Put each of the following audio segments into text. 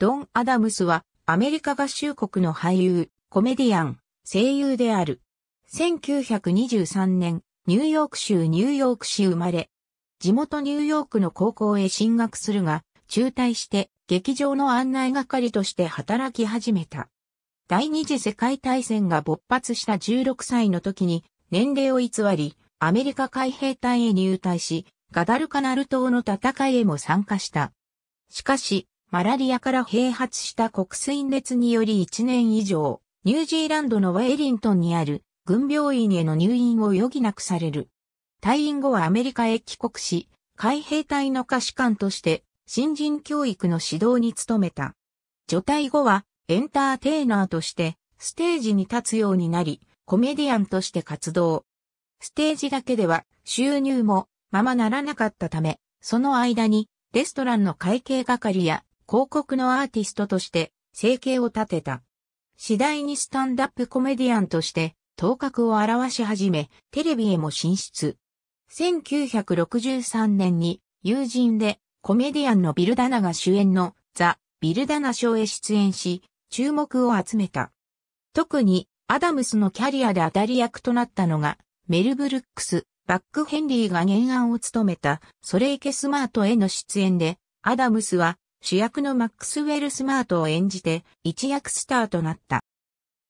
ドン・アダムスはアメリカ合衆国の俳優、コメディアン、声優である。1923年、ニューヨーク州ニューヨーク市生まれ。地元ニューヨークの高校へ進学するが、中退して劇場の案内係として働き始めた。第二次世界大戦が勃発した16歳の時に年齢を偽り、アメリカ海兵隊へ入隊し、ガダルカナル島の戦いへも参加した。しかし、マラリアから併発した国水熱により1年以上、ニュージーランドのウェイリントンにある軍病院への入院を余儀なくされる。退院後はアメリカへ帰国し、海兵隊の歌士官として新人教育の指導に努めた。除隊後はエンターテイナーとしてステージに立つようになり、コメディアンとして活動。ステージだけでは収入もままならなかったため、その間にレストランの会計係や広告のアーティストとして生計を立てた。次第にスタンダップコメディアンとして頭角を表し始め、テレビへも進出。1963年に友人でコメディアンのビルダナが主演のザ・ビルダナ賞へ出演し、注目を集めた。特にアダムスのキャリアで当たり役となったのが、メル・ブルックス、バック・ヘンリーが原案を務めた、ソレイケ・スマートへの出演で、アダムスは主役のマックスウェル・スマートを演じて一躍スターとなった。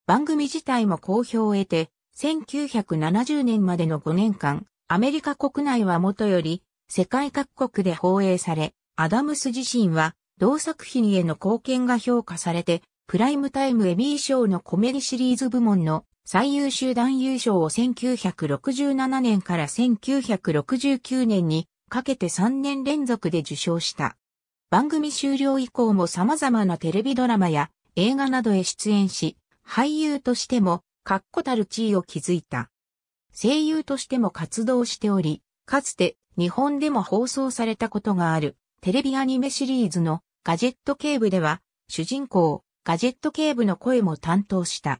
番組自体も好評を得て、1970年までの5年間、アメリカ国内はもとより、世界各国で放映され、アダムス自身は、同作品への貢献が評価されて、プライムタイムエミー賞のコメディシリーズ部門の最優秀男優賞を1967年から1969年にかけて3年連続で受賞した。番組終了以降も様々なテレビドラマや映画などへ出演し、俳優としても確固たる地位を築いた。声優としても活動しており、かつて日本でも放送されたことがあるテレビアニメシリーズのガジェット警部では主人公ガジェット警部の声も担当した。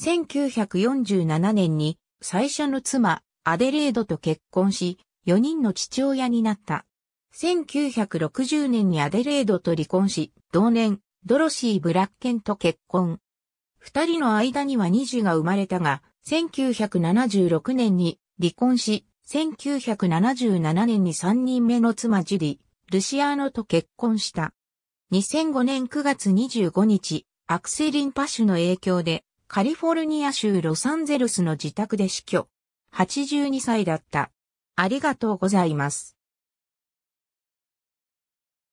1947年に最初の妻アデレードと結婚し4人の父親になった。1960年にアデレードと離婚し、同年、ドロシー・ブラッケンと結婚。二人の間には二児が生まれたが、1976年に離婚し、1977年に三人目の妻ジュリ、ルシアーノと結婚した。2005年9月25日、アクセリン・パシュの影響で、カリフォルニア州ロサンゼルスの自宅で死去。82歳だった。ありがとうございます。